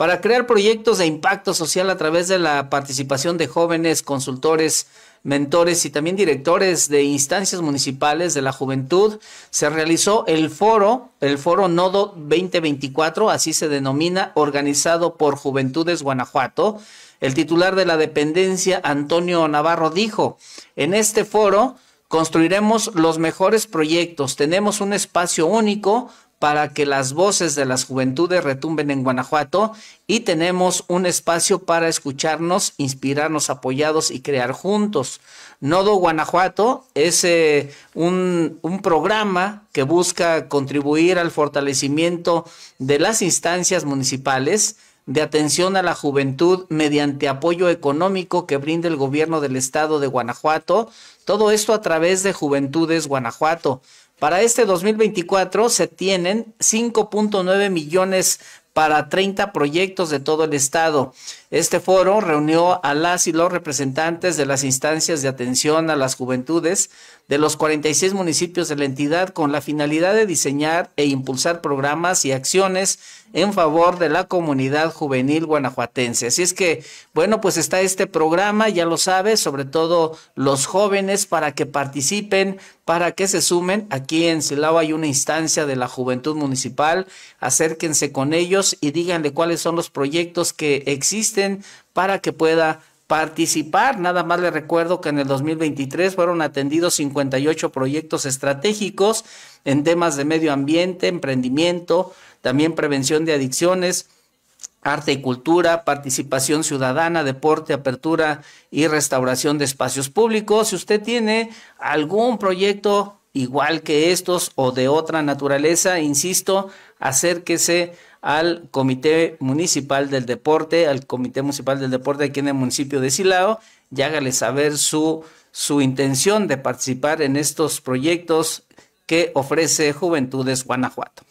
para crear proyectos de impacto social a través de la participación de jóvenes, consultores, mentores y también directores de instancias municipales de la juventud, se realizó el foro, el foro Nodo 2024, así se denomina, organizado por Juventudes Guanajuato. El titular de la dependencia, Antonio Navarro, dijo, en este foro construiremos los mejores proyectos, tenemos un espacio único para que las voces de las juventudes retumben en Guanajuato y tenemos un espacio para escucharnos, inspirarnos apoyados y crear juntos. Nodo Guanajuato es eh, un, programa que busca contribuir al fortalecimiento de las instancias municipales de atención a la juventud mediante apoyo económico que brinde el gobierno del estado de Guanajuato, todo esto a través de Juventudes Guanajuato. Para este 2024 se tienen 5.9 millones para 30 proyectos de todo el estado. Este foro reunió a las y los representantes de las instancias de atención a las juventudes de los 46 municipios de la entidad con la finalidad de diseñar e impulsar programas y acciones en favor de la comunidad juvenil guanajuatense. Así es que, bueno, pues está este programa, ya lo sabes, sobre todo los jóvenes para que participen para que se sumen. Aquí en Silao hay una instancia de la juventud municipal. Acérquense con ellos y díganle cuáles son los proyectos que existen para que pueda participar. Nada más le recuerdo que en el 2023 fueron atendidos 58 proyectos estratégicos en temas de medio ambiente, emprendimiento, también prevención de adicciones arte y cultura, participación ciudadana, deporte, apertura y restauración de espacios públicos. Si usted tiene algún proyecto igual que estos o de otra naturaleza, insisto, acérquese al Comité Municipal del Deporte, al Comité Municipal del Deporte aquí en el municipio de Silao, y hágale saber su, su intención de participar en estos proyectos que ofrece Juventudes Guanajuato.